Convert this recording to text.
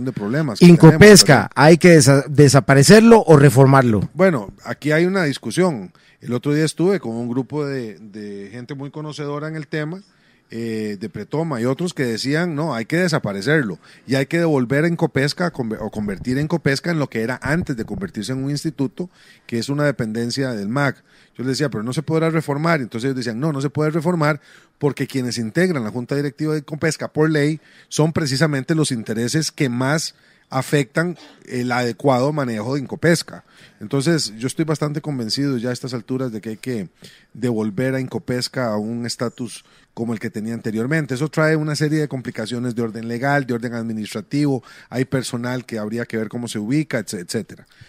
de problemas. Incopesca, hay que desaparecerlo o reformarlo. Bueno, aquí hay una discusión. El otro día estuve con un grupo de gente muy conocedora en el tema eh, de Pretoma y otros que decían, no, hay que desaparecerlo y hay que devolver en Copesca o convertir en Copesca en lo que era antes de convertirse en un instituto, que es una dependencia del MAC. Yo les decía, pero no se podrá reformar. Entonces ellos decían, no, no se puede reformar porque quienes integran la Junta Directiva de Copesca por ley son precisamente los intereses que más afectan el adecuado manejo de Incopesca. Entonces, yo estoy bastante convencido ya a estas alturas de que hay que devolver a Incopesca a un estatus como el que tenía anteriormente. Eso trae una serie de complicaciones de orden legal, de orden administrativo, hay personal que habría que ver cómo se ubica, etcétera.